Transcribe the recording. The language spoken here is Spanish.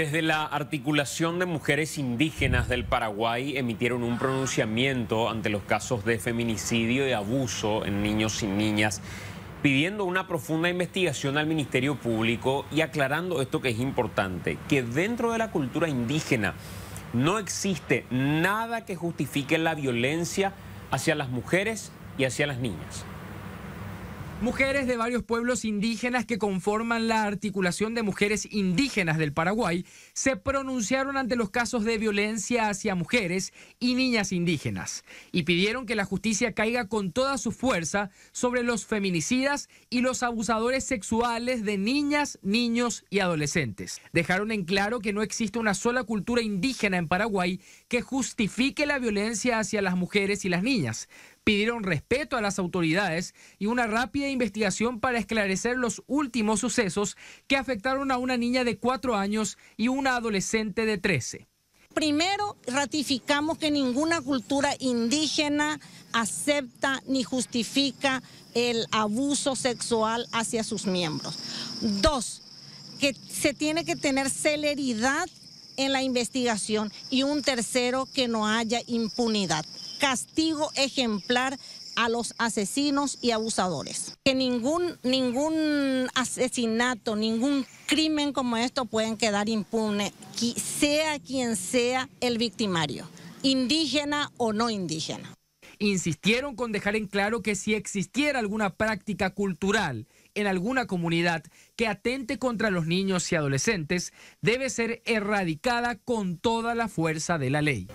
Desde la articulación de mujeres indígenas del Paraguay emitieron un pronunciamiento ante los casos de feminicidio y abuso en niños y niñas, pidiendo una profunda investigación al Ministerio Público y aclarando esto que es importante, que dentro de la cultura indígena no existe nada que justifique la violencia hacia las mujeres y hacia las niñas. Mujeres de varios pueblos indígenas que conforman la articulación de mujeres indígenas del Paraguay se pronunciaron ante los casos de violencia hacia mujeres y niñas indígenas y pidieron que la justicia caiga con toda su fuerza sobre los feminicidas y los abusadores sexuales de niñas, niños y adolescentes. Dejaron en claro que no existe una sola cultura indígena en Paraguay que justifique la violencia hacia las mujeres y las niñas. Pidieron respeto a las autoridades y una rápida investigación para esclarecer los últimos sucesos que afectaron a una niña de cuatro años y una adolescente de 13. Primero, ratificamos que ninguna cultura indígena acepta ni justifica el abuso sexual hacia sus miembros. Dos, que se tiene que tener celeridad en la investigación y un tercero, que no haya impunidad. Castigo ejemplar a los asesinos y abusadores. Que ningún, ningún asesinato, ningún crimen como esto pueden quedar impune, sea quien sea el victimario, indígena o no indígena. Insistieron con dejar en claro que si existiera alguna práctica cultural en alguna comunidad que atente contra los niños y adolescentes, debe ser erradicada con toda la fuerza de la ley.